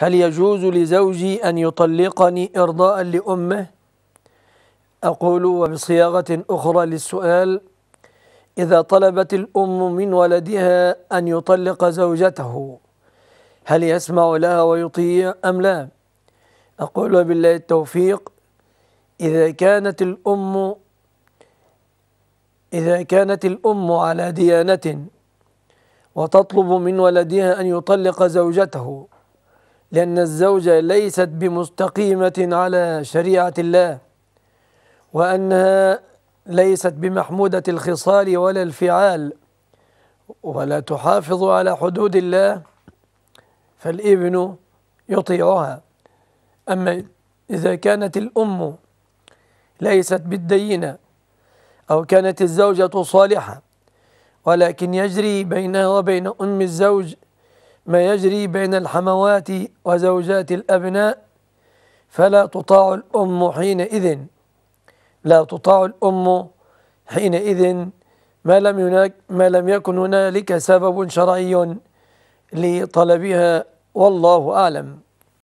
هل يجوز لزوجي أن يطلقني إرضاء لأمه؟ أقول وبصياغة أخرى للسؤال إذا طلبت الأم من ولدها أن يطلق زوجته هل يسمع لها ويطيع أم لا؟ أقول بالله التوفيق إذا كانت الأم إذا كانت الأم على ديانة وتطلب من ولدها أن يطلق زوجته لأن الزوجة ليست بمستقيمة على شريعة الله وأنها ليست بمحمودة الخصال ولا الفعال ولا تحافظ على حدود الله فالابن يطيعها أما إذا كانت الأم ليست بالدينة أو كانت الزوجة صالحة ولكن يجري بينها وبين أم الزوج ما يجري بين الحموات وزوجات الأبناء فلا تطاع الأم حينئذ لا تطاع الأم حينئذ ما لم هناك ما لم يكن هنالك سبب شرعي لطلبها والله أعلم